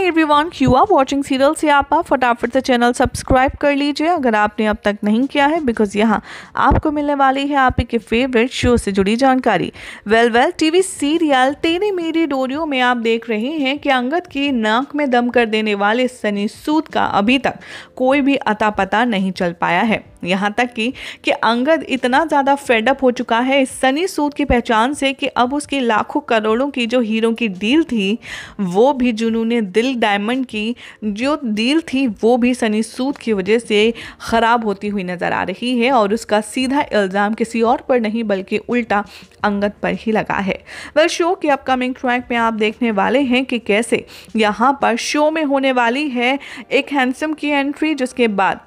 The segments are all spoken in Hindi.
everyone you are watching serial से आप फटाफट से चैनल सब्सक्राइब कर लीजिए अगर आपने अब तक नहीं किया है बिकॉज यहाँ आपको मिलने वाली है आप के फेवरेट शो से जुड़ी जानकारी वेल वेल टीवी सीरियल तेरे मेरी डोरियो में आप देख रहे हैं कि अंगद की नाक में दम कर देने वाले सनी सूद का अभी तक कोई भी अता पता नहीं चल पाया है यहाँ तक कि कि अंगद इतना ज़्यादा फेडअप हो चुका है सनी सूद की पहचान से कि अब उसकी लाखों करोड़ों की जो हीरो की डील थी वो भी जुनून दिल डायमंड की जो डील थी वो भी सनी सूद की वजह से ख़राब होती हुई नज़र आ रही है और उसका सीधा इल्ज़ाम किसी और पर नहीं बल्कि उल्टा अंगद पर ही लगा है वह शो के अपकमिंग ट्रैक में आप देखने वाले हैं कि कैसे यहाँ पर शो में होने वाली है एक हैंडसम की एंट्री जिसके बाद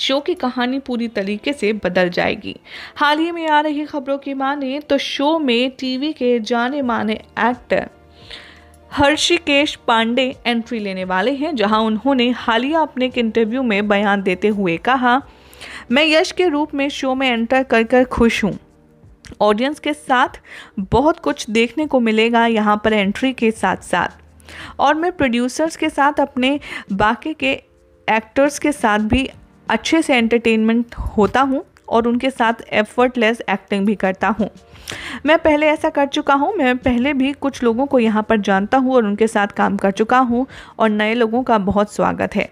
शो की कहानी पूरी तरीके से बदल जाएगी हाल ही में आ रही खबरों की माने तो शो में टीवी के जाने माने एक्टर हर्षिकेश पांडे एंट्री लेने वाले हैं जहां उन्होंने हालिया अपने एक इंटरव्यू में बयान देते हुए कहा मैं यश के रूप में शो में एंटर कर कर खुश हूँ ऑडियंस के साथ बहुत कुछ देखने को मिलेगा यहाँ पर एंट्री के साथ साथ और मैं प्रोड्यूसर्स के साथ अपने बाकी के एक्टर्स के साथ भी अच्छे से एंटरटेनमेंट होता हूँ और उनके साथ एफर्टलेस एक्टिंग भी करता हूँ मैं पहले ऐसा कर चुका हूँ मैं पहले भी कुछ लोगों को यहाँ पर जानता हूँ और उनके साथ काम कर चुका हूँ और नए लोगों का बहुत स्वागत है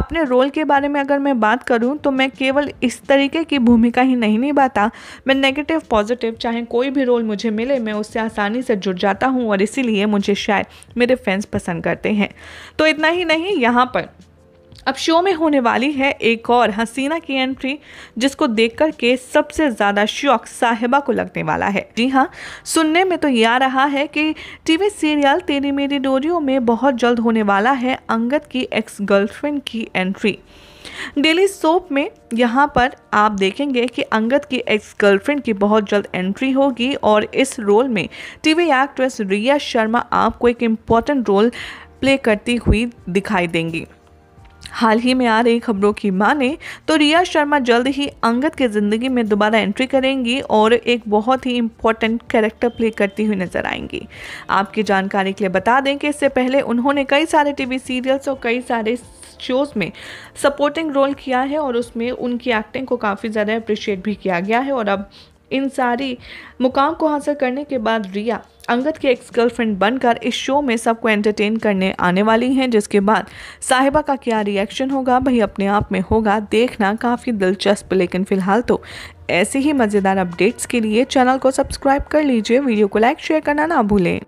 अपने रोल के बारे में अगर मैं बात करूं तो मैं केवल इस तरीके की भूमिका ही नहीं निभाता मैं नेगेटिव पॉजिटिव चाहे कोई भी रोल मुझे मिले मैं उससे आसानी से जुड़ जाता हूं और इसीलिए मुझे शायद मेरे फैंस पसंद करते हैं तो इतना ही नहीं यहाँ पर अब शो में होने वाली है एक और हसीना की एंट्री जिसको देख कर के सबसे ज़्यादा शौक साहिबा को लगने वाला है जी हाँ सुनने में तो ये आ रहा है कि टीवी सीरियल तेरी मेरी डोरियो में बहुत जल्द होने वाला है अंगद की एक्स गर्लफ्रेंड की एंट्री डेली सोप में यहाँ पर आप देखेंगे कि अंगद की एक्स गर्लफ्रेंड की बहुत जल्द एंट्री होगी और इस रोल में टीवी एक्ट्रेस रिया शर्मा आपको एक इम्पॉर्टेंट रोल प्ले करती हुई दिखाई देंगी हाल ही में आ रही खबरों की माने तो रिया शर्मा जल्द ही अंगद के ज़िंदगी में दोबारा एंट्री करेंगी और एक बहुत ही इंपॉर्टेंट कैरेक्टर प्ले करती हुई नजर आएंगी आपकी जानकारी के लिए बता दें कि इससे पहले उन्होंने कई सारे टीवी सीरियल्स और कई सारे शोज़ में सपोर्टिंग रोल किया है और उसमें उनकी एक्टिंग को काफ़ी ज़्यादा अप्रिशिएट भी किया गया है और अब इन सारी मुकाम को हासिल करने के बाद रिया अंगद की एक्स गर्लफ्रेंड बनकर इस शो में सबको एंटरटेन करने आने वाली हैं जिसके बाद साहिबा का क्या रिएक्शन होगा भाई अपने आप में होगा देखना काफ़ी दिलचस्प लेकिन फिलहाल तो ऐसे ही मज़ेदार अपडेट्स के लिए चैनल को सब्सक्राइब कर लीजिए वीडियो को लाइक शेयर करना ना भूलें